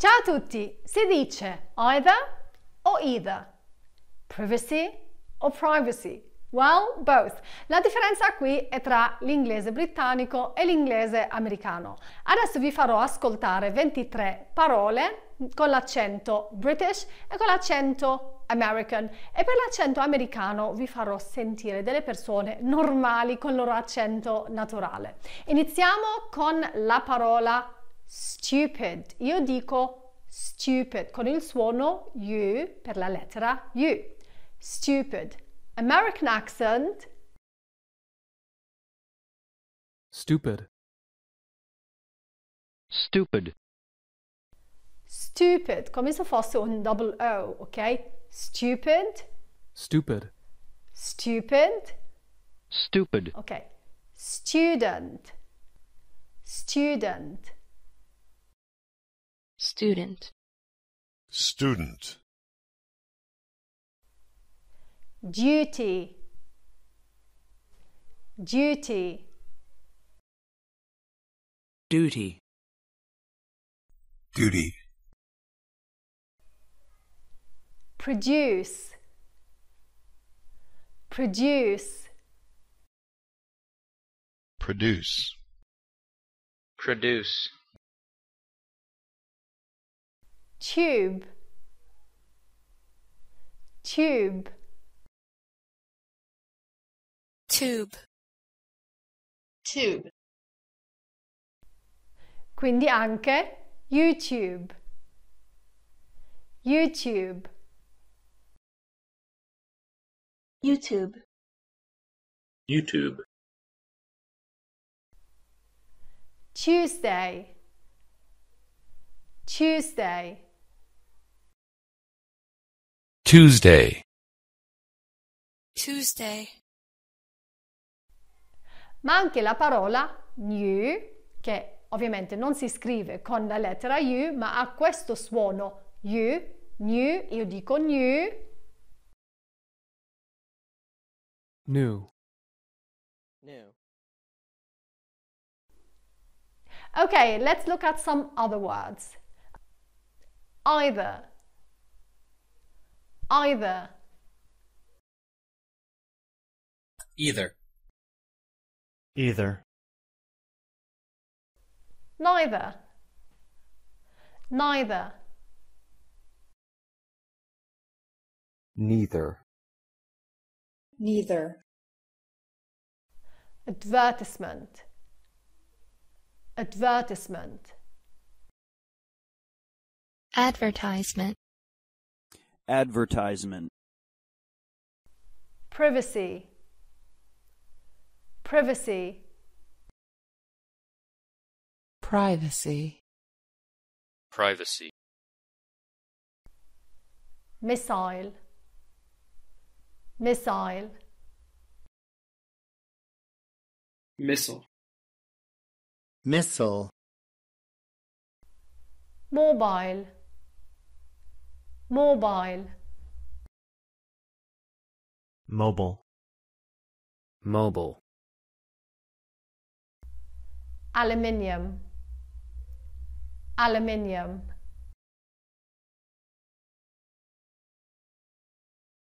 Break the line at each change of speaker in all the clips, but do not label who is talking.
Ciao a tutti! Si dice either o either, privacy o privacy. Well, both. La differenza qui è tra l'inglese britannico e l'inglese americano. Adesso vi farò ascoltare 23 parole con l'accento British e con l'accento American e per l'accento americano vi farò sentire delle persone normali con il loro accento naturale. Iniziamo con la parola stupid. Io dico stupid con il suono U per la lettera U. Stupid. American accent.
Stupid. Stupid.
Stupid, come se fosse un double O, ok? Stupid. Stupid. Stupid.
Stupid.
Ok. Student. Student.
Student. Student.
Duty. Duty.
Duty. Duty.
Produce. Produce.
Produce. Produce tube tube tube
tube quindi anche YouTube YouTube
YouTube YouTube
Tuesday Tuesday
Tuesday
Tuesday ma anche la parola new, che ovviamente non si scrive con la lettera U, ma ha questo suono U, new, io dico new.
New. New.
Okay, let's look at some other words. Either either
either either neither neither neither neither advertisement advertisement advertisement Advertisement. Privacy. Privacy. Privacy. Privacy. Missile. Missile. Missile. Missile. Mobile mobile mobile mobile aluminium aluminium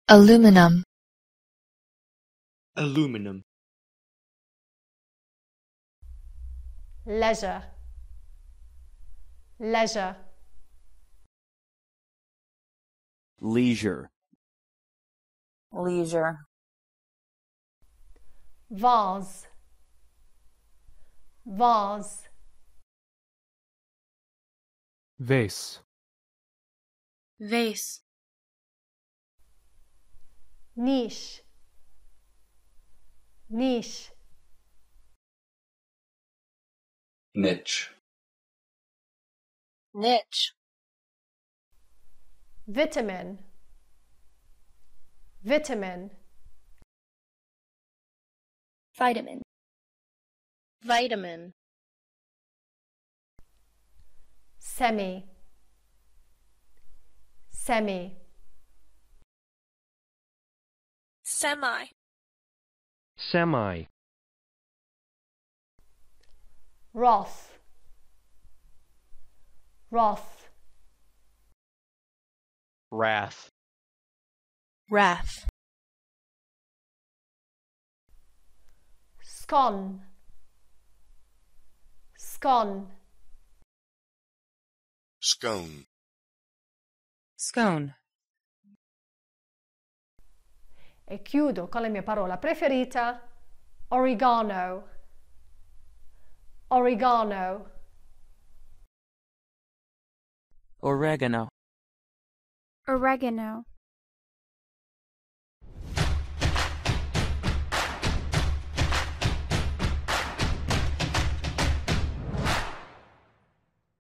aluminum aluminum leisure leisure leisure leisure vase vase vase vase niche niche niche niche vitamin, vitamin, vitamin, vitamin, semi, semi, semi, semi, Roth, Roth. Wrath. Wrath. Scon. Scon. Scone.
Scone. E chiudo con la mia parola preferita, oregano. Oregano.
Oregano. oregano